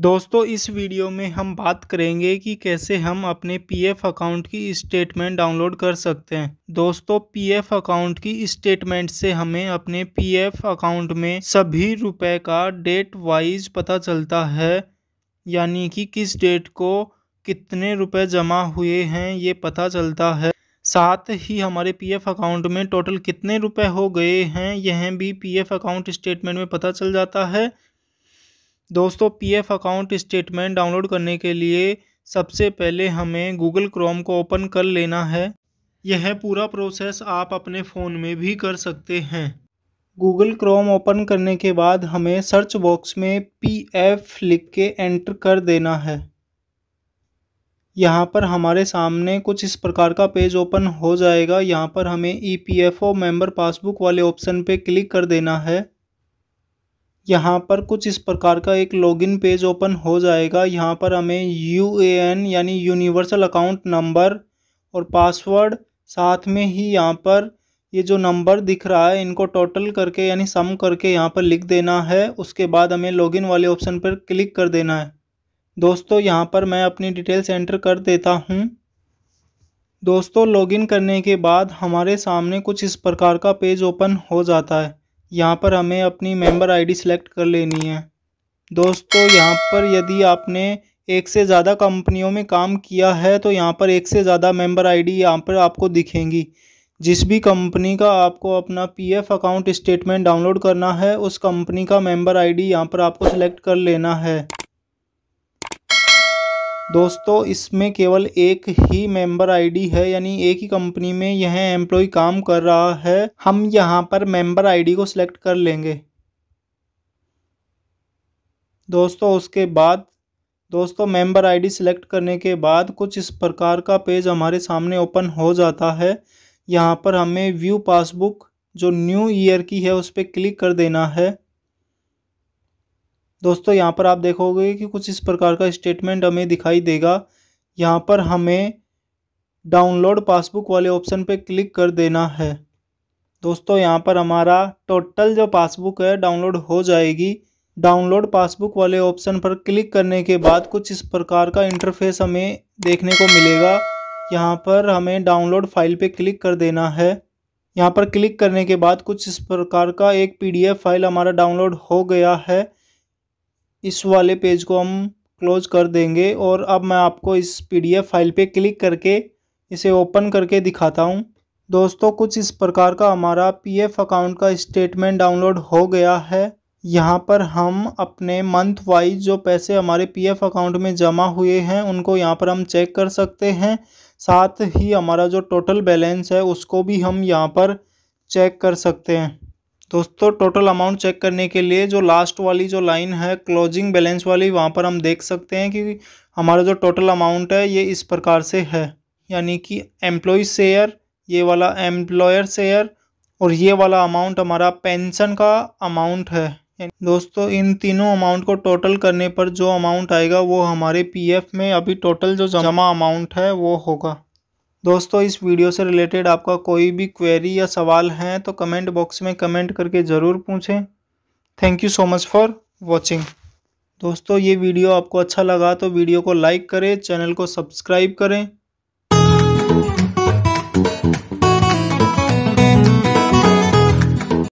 दोस्तों इस वीडियो में हम बात करेंगे कि कैसे हम अपने पीएफ अकाउंट की स्टेटमेंट डाउनलोड कर सकते हैं दोस्तों पीएफ अकाउंट की स्टेटमेंट से हमें अपने पीएफ अकाउंट में सभी रुपए का डेट वाइज पता चलता है यानी कि किस डेट को कितने रुपए जमा हुए हैं ये पता चलता है साथ ही हमारे पीएफ अकाउंट में टोटल कितने रुपए हो गए हैं यह भी पीएफ अकाउंट स्टेटमेंट में पता चल जाता है दोस्तों पीएफ अकाउंट स्टेटमेंट डाउनलोड करने के लिए सबसे पहले हमें गूगल क्रोम को ओपन कर लेना है यह पूरा प्रोसेस आप अपने फ़ोन में भी कर सकते हैं गूगल क्रोम ओपन करने के बाद हमें सर्च बॉक्स में पी एफ लिख के एंटर कर देना है यहाँ पर हमारे सामने कुछ इस प्रकार का पेज ओपन हो जाएगा यहाँ पर हमें E P F O member passbook वाले ऑप्शन पे क्लिक कर देना है यहाँ पर कुछ इस प्रकार का एक लॉगिन पेज ओपन हो जाएगा यहाँ पर हमें यू ए एन यानी यूनिवर्सल अकाउंट नंबर और पासवर्ड साथ में ही यहाँ पर ये जो नंबर दिख रहा है इनको टोटल करके यानी सम करके यहाँ पर लिख देना है उसके बाद हमें लॉगिन वाले ऑप्शन पर क्लिक कर देना है दोस्तों यहाँ पर मैं अपनी डिटेल्स एंटर कर देता हूँ दोस्तों लॉगिन करने के बाद हमारे सामने कुछ इस प्रकार का पेज ओपन हो जाता है यहाँ पर हमें अपनी मेंबर आईडी सेलेक्ट कर लेनी है दोस्तों यहाँ पर यदि आपने एक से ज़्यादा कंपनियों में काम किया है तो यहाँ पर एक से ज़्यादा मेंबर आईडी यहाँ पर आपको दिखेंगी जिस भी कंपनी का आपको अपना पीएफ अकाउंट स्टेटमेंट डाउनलोड करना है उस कंपनी का मेंबर आईडी यहाँ पर आपको सेलेक्ट कर लेना है दोस्तों इसमें केवल एक ही मेंबर आईडी है यानी एक ही कंपनी में यह एम्प्लॉय काम कर रहा है हम यहाँ पर मेंबर आईडी को सिलेक्ट कर लेंगे दोस्तों उसके बाद दोस्तों मेंबर आईडी सिलेक्ट करने के बाद कुछ इस प्रकार का पेज हमारे सामने ओपन हो जाता है यहाँ पर हमें व्यू पासबुक जो न्यू ईयर की है उस पर क्लिक कर देना है दोस्तों यहाँ पर आप देखोगे कि कुछ इस प्रकार का स्टेटमेंट हमें दिखाई देगा यहाँ पर हमें डाउनलोड पासबुक वाले ऑप्शन पे क्लिक कर देना है दोस्तों यहाँ पर हमारा टोटल जो पासबुक है डाउनलोड हो जाएगी डाउनलोड पासबुक वाले ऑप्शन पर क्लिक करने के बाद कुछ इस प्रकार का इंटरफेस हमें देखने को मिलेगा यहाँ पर हमें डाउनलोड फाइल पे क्लिक कर देना है यहाँ पर क्लिक करने के बाद कुछ इस प्रकार का एक पीडीएफ फाइल हमारा डाउनलोड हो गया है इस वाले पेज को हम क्लोज कर देंगे और अब मैं आपको इस पीडीएफ फाइल पे क्लिक करके इसे ओपन करके दिखाता हूँ दोस्तों कुछ इस प्रकार का हमारा पीएफ अकाउंट का स्टेटमेंट डाउनलोड हो गया है यहाँ पर हम अपने मंथ वाइज जो पैसे हमारे पीएफ अकाउंट में जमा हुए हैं उनको यहाँ पर हम चेक कर सकते हैं साथ ही हमारा जो टोटल बैलेंस है उसको भी हम यहाँ पर चेक कर सकते हैं दोस्तों टोटल अमाउंट चेक करने के लिए जो लास्ट वाली जो लाइन है क्लोजिंग बैलेंस वाली वहाँ पर हम देख सकते हैं कि हमारा जो टोटल अमाउंट है ये इस प्रकार से है यानी कि एम्प्लॉय शेयर ये वाला एम्प्लॉयर शेयर और ये वाला अमाउंट हमारा पेंशन का अमाउंट है दोस्तों इन तीनों अमाउंट को टोटल करने पर जो अमाउंट आएगा वो हमारे पीएफ में अभी टोटल जो जमा अमाउंट है वो होगा दोस्तों इस वीडियो से रिलेटेड आपका कोई भी क्वेरी या सवाल है तो कमेंट बॉक्स में कमेंट करके ज़रूर पूछें thank you so much for watching दोस्तों ये वीडियो आपको अच्छा लगा तो वीडियो को लाइक करें चैनल को सब्सक्राइब करें